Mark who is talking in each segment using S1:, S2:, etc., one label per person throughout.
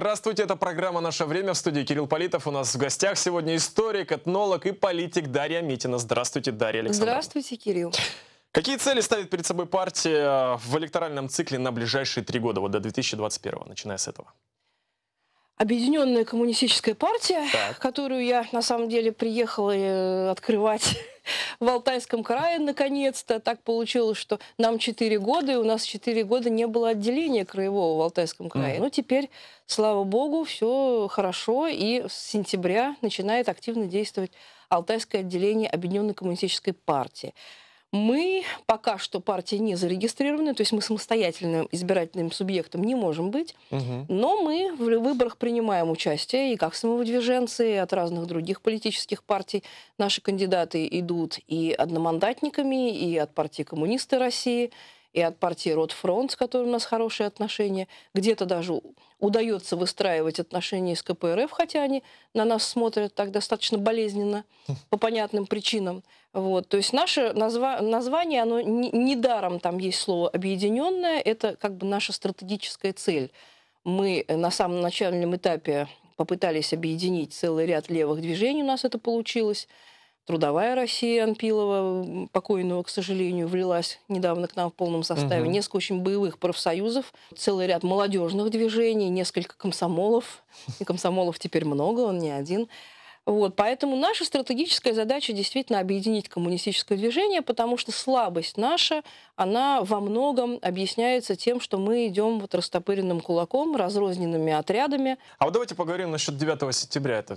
S1: Здравствуйте, это программа «Наше время» в студии Кирилл Политов. У нас в гостях сегодня историк, этнолог и политик Дарья Митина. Здравствуйте, Дарья Александровна.
S2: Здравствуйте, Кирилл.
S1: Какие цели ставит перед собой партия э, в электоральном цикле на ближайшие три года, вот до 2021, начиная с этого?
S2: Объединенная коммунистическая партия, так. которую я на самом деле приехала э, открывать в Алтайском крае наконец-то. Так получилось, что нам 4 года, и у нас 4 года не было отделения краевого в Алтайском крае. Mm. Но ну, теперь, слава богу, все хорошо, и с сентября начинает активно действовать Алтайское отделение Объединенной коммунистической партии. Мы пока что партия не зарегистрированы, то есть мы самостоятельным избирательным субъектом не можем быть, угу. но мы в выборах принимаем участие и как самовыдвиженцы, и от разных других политических партий. Наши кандидаты идут и одномандатниками, и от партии «Коммунисты России», и от партии «Ротфронт», с которой у нас хорошие отношения, где-то даже удается выстраивать отношения с КПРФ, хотя они на нас смотрят так достаточно болезненно, по понятным причинам. Вот. То есть наше назва- название, оно недаром не там есть слово «объединенное», это как бы наша стратегическая цель. Мы э, на самом начальном этапе попытались объединить целый ряд левых движений, у нас это получилось. Трудовая Россия Анпилова, покойного, к сожалению, влилась недавно к нам в полном составе. Угу. Несколько очень боевых профсоюзов, целый ряд молодежных движений, несколько комсомолов. И комсомолов теперь много, он не один. Вот, поэтому наша стратегическая задача действительно объединить коммунистическое движение, потому что слабость наша, она во многом объясняется тем, что мы идем вот растопыренным кулаком, разрозненными отрядами.
S1: А вот давайте поговорим насчет 9 сентября. Это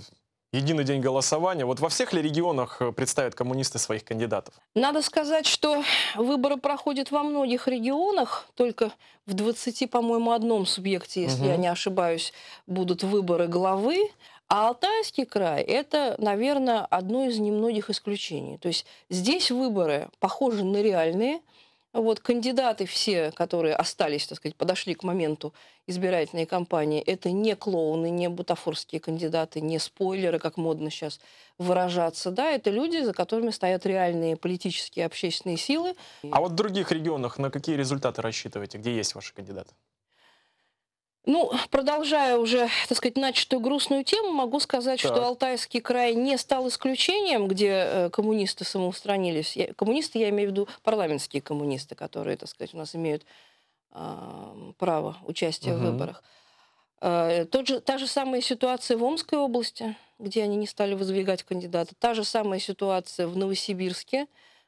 S1: единый день голосования. Вот во всех ли регионах э, представят коммунисты своих кандидатов?
S2: Надо сказать, что выборы проходят во многих регионах, только в 20, по-моему, одном субъекте, если угу. я не ошибаюсь, будут выборы главы. А Алтайский край – это, наверное, одно из немногих исключений. То есть здесь выборы похожи на реальные – вот кандидаты все, которые остались, так сказать, подошли к моменту избирательной кампании, это не клоуны, не бутафорские кандидаты, не спойлеры, как модно сейчас выражаться. Да, это люди, за которыми стоят реальные политические общественные силы.
S1: А вот в других регионах на какие результаты рассчитываете? Где есть ваши кандидаты?
S2: Ну, продолжая уже, так сказать, начатую грустную тему, могу сказать, так. что Алтайский край не стал исключением, где э, коммунисты самоустранились. Я, коммунисты, я имею в виду парламентские коммунисты, которые, так сказать, у нас имеют э, право участия угу. в выборах. Э, тот же, та же самая ситуация в Омской области, где они не стали выдвигать кандидата. Та же самая ситуация в Новосибирске,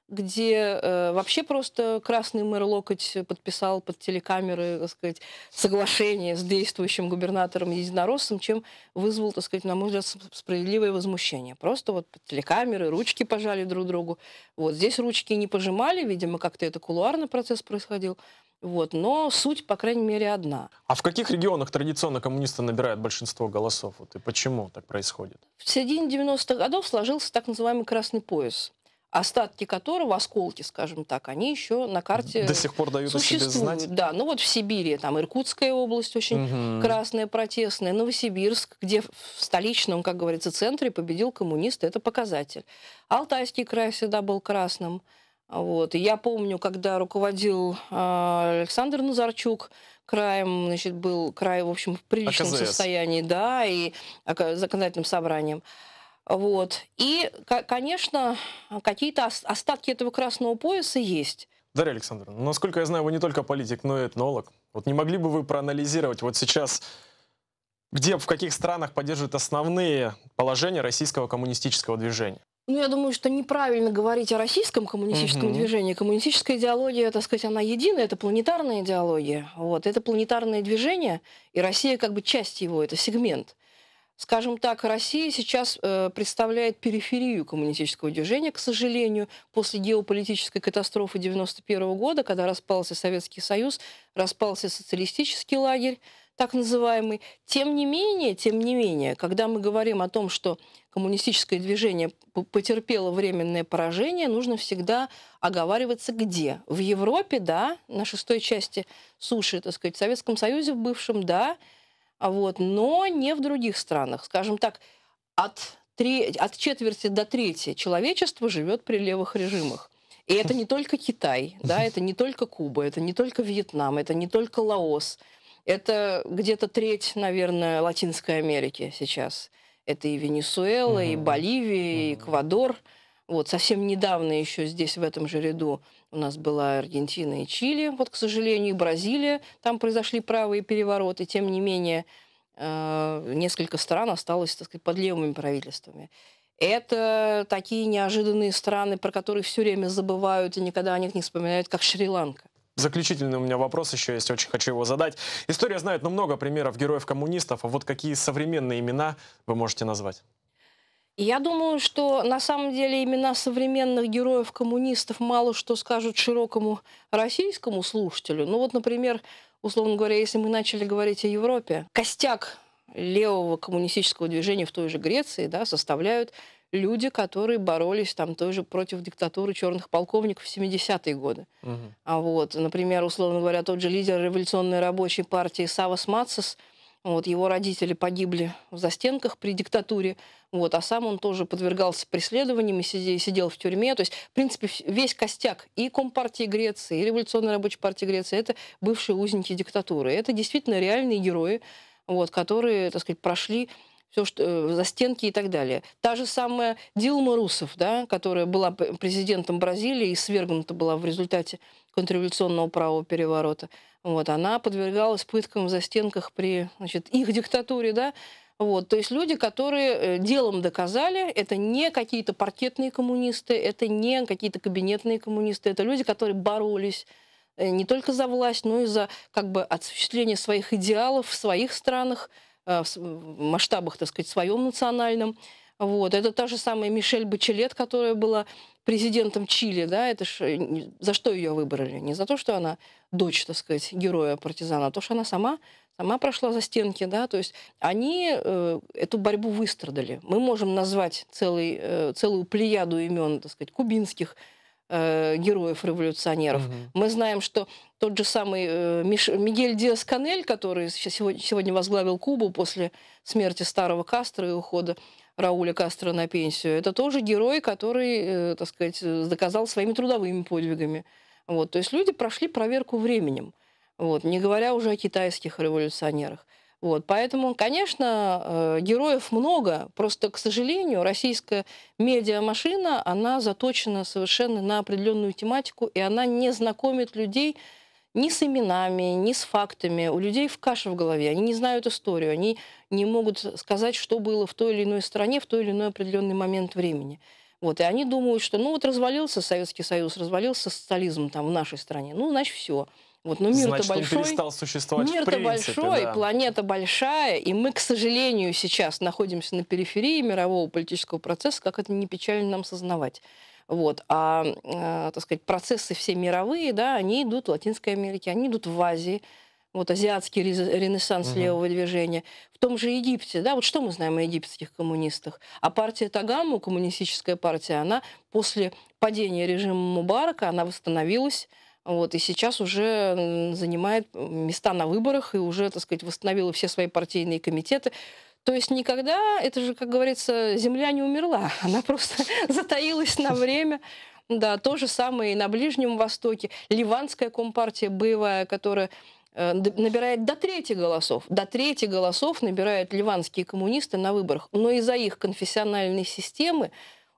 S2: где э, вообще просто красный мэр Локоть подписал под телекамеры, так сказать, соглашение с действующим губернатором Единороссом, чем вызвал, так сказать, на мой взгляд, справедливое возмущение. Просто вот под телекамеры ручки пожали друг другу. Вот здесь ручки не пожимали, видимо, как-то это кулуарный процесс происходил. Вот, но суть, по крайней мере, одна.
S1: А в каких регионах традиционно коммунисты набирают большинство голосов? Вот и почему так происходит?
S2: В середине 90-х годов сложился так называемый «красный пояс» остатки которого, осколки, скажем так, они еще на карте До сих пор дают существуют. О себе знать. Да, ну вот в Сибири, там Иркутская область очень угу. красная, протестная, Новосибирск, где в столичном, как говорится, центре победил коммунист, это показатель. Алтайский край всегда был красным. Вот. И я помню, когда руководил э, Александр Назарчук краем, значит, был край, в общем, в приличном АКЗС. состоянии, да, и законодательным собранием. Вот. И, конечно, какие-то остатки этого красного пояса есть.
S1: Дарья Александровна, ну, насколько я знаю, вы не только политик, но и этнолог. Вот не могли бы вы проанализировать вот сейчас, где, в каких странах поддерживают основные положения российского коммунистического движения? Ну, я
S2: думаю, что неправильно говорить о российском коммунистическом угу. движении. Коммунистическая идеология, так сказать, она единая, это планетарная идеология. Вот, это планетарное движение, и Россия как бы часть его, это сегмент скажем так, Россия сейчас э, представляет периферию коммунистического движения, к сожалению, после геополитической катастрофы 1991 года, когда распался Советский Союз, распался социалистический лагерь, так называемый. Тем не менее, тем не менее, когда мы говорим о том, что коммунистическое движение потерпело временное поражение, нужно всегда оговариваться где. В Европе, да, на шестой части суши, так сказать, в Советском Союзе в бывшем, да, а вот, но не в других странах. Скажем так, от, три, от четверти до трети человечества живет при левых режимах. И это не только Китай, да, это не только Куба, это не только Вьетнам, это не только Лаос. Это где-то треть, наверное, Латинской Америки сейчас. Это и Венесуэла, угу. и Боливия, угу. и Эквадор – вот, совсем недавно еще здесь, в этом же ряду, у нас была Аргентина и Чили. Вот, к сожалению, и Бразилия. Там произошли правые перевороты. Тем не менее, а, несколько стран осталось, так сказать, под левыми правительствами. Это такие неожиданные страны, про которые все время забывают и никогда о них не вспоминают, как Шри-Ланка.
S1: Заключительный у меня вопрос еще есть, очень хочу его задать. История знает ну, много примеров героев-коммунистов, а вот какие современные имена вы можете назвать?
S2: Я думаю, что на самом деле имена современных героев-коммунистов мало что скажут широкому российскому слушателю. Ну вот, например, условно говоря, если мы начали говорить о Европе, костяк левого коммунистического движения в той же Греции да, составляют люди, которые боролись там тоже против диктатуры черных полковников в 70-е годы. Угу. А вот, например, условно говоря, тот же лидер революционной рабочей партии Савас Мацис – вот, его родители погибли в застенках при диктатуре, вот, а сам он тоже подвергался преследованиям и сидел, сидел в тюрьме. То есть, в принципе, весь костяк и Компартии Греции, и Революционной рабочей партии Греции – это бывшие узники диктатуры. Это действительно реальные герои, вот, которые, так сказать, прошли все, что э, за стенки и так далее. Та же самая Дилма Русов, да, которая была президентом Бразилии и свергнута была в результате контрреволюционного правого переворота. Вот, она подвергалась пыткам в застенках при значит, их диктатуре, да, вот, то есть люди, которые э, делом доказали, это не какие-то паркетные коммунисты, это не какие-то кабинетные коммунисты, это люди, которые боролись э, не только за власть, но и за как бы, осуществление своих идеалов в своих странах, Э, в масштабах, так сказать, своем национальном. Вот. Это та же самая Мишель Бачелет, которая была президентом Чили. Да? Это ж, э, за что ее выбрали? Не за то, что она дочь, так сказать, героя партизана, а то, что она сама, сама прошла за стенки. Да? То есть они э, эту борьбу выстрадали. Мы можем назвать целый, э, целую плеяду имен, так сказать, кубинских Э, героев-революционеров. Угу. Мы знаем, что тот же самый э, Миш... Мигель Диас-Канель, который сегодня, сегодня возглавил Кубу после смерти старого Кастро и ухода Рауля Кастро на пенсию, это тоже герой, который, э, так сказать, доказал своими трудовыми подвигами. Вот. То есть люди прошли проверку временем, вот, не говоря уже о китайских революционерах. Вот, поэтому, конечно, э, героев много, просто, к сожалению, российская медиамашина, она заточена совершенно на определенную тематику, и она не знакомит людей ни с именами, ни с фактами. У людей в каше в голове, они не знают историю, они не могут сказать, что было в той или иной стране в той или иной определенный момент времени. Вот, и они думают, что ну вот развалился Советский Союз, развалился социализм там в нашей стране, ну значит все. Вот, но ну, мир-то Значит, большой. он перестал существовать Мир-то в принципе, большой, да. планета большая, и мы, к сожалению, сейчас находимся на периферии мирового политического процесса, как это не печально нам сознавать. Вот. А, э, так сказать, процессы все мировые, да, они идут в Латинской Америке, они идут в Азии, вот азиатский ренессанс угу. левого движения, в том же Египте, да, вот что мы знаем о египетских коммунистах. А партия Тагаму, коммунистическая партия, она после падения режима Мубарака, она восстановилась, вот, и сейчас уже занимает места на выборах и уже, так сказать, восстановила все свои партийные комитеты. То есть никогда, это же, как говорится, земля не умерла, она просто затаилась на время. Да, то же самое и на Ближнем Востоке. Ливанская компартия боевая, которая э, набирает до трети голосов. До трети голосов набирают ливанские коммунисты на выборах. Но из-за их конфессиональной системы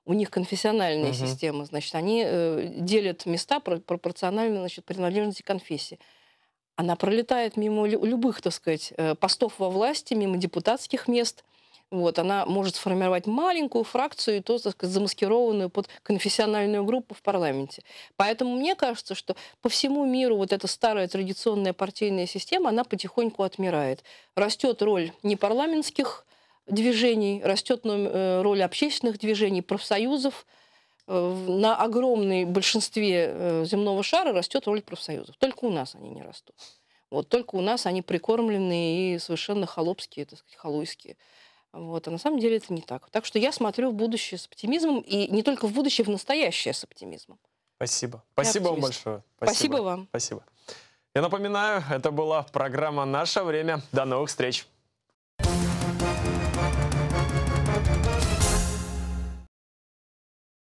S2: у них конфессиональная угу. система, значит, они э, делят места пропорционально, значит, принадлежности конфессии. Она пролетает мимо любых, так сказать, э, постов во власти, мимо депутатских мест. Вот, она может сформировать маленькую фракцию, и то, так сказать, замаскированную под конфессиональную группу в парламенте. Поэтому мне кажется, что по всему миру вот эта старая традиционная партийная система, она потихоньку отмирает. Растет роль непарламентских парламентских движений, растет э, роль общественных движений, профсоюзов. Э, на огромной большинстве э, земного шара растет роль профсоюзов. Только у нас они не растут. Вот, только у нас они прикормленные и совершенно холопские, так сказать, халуйские. Вот, а на самом деле это не так. Так что я смотрю в будущее с оптимизмом, и не только в будущее, в настоящее с оптимизмом.
S1: Спасибо. Я Спасибо оптимист. вам большое. Спасибо. Спасибо вам. Спасибо. Я напоминаю, это была программа «Наше время». До новых встреч.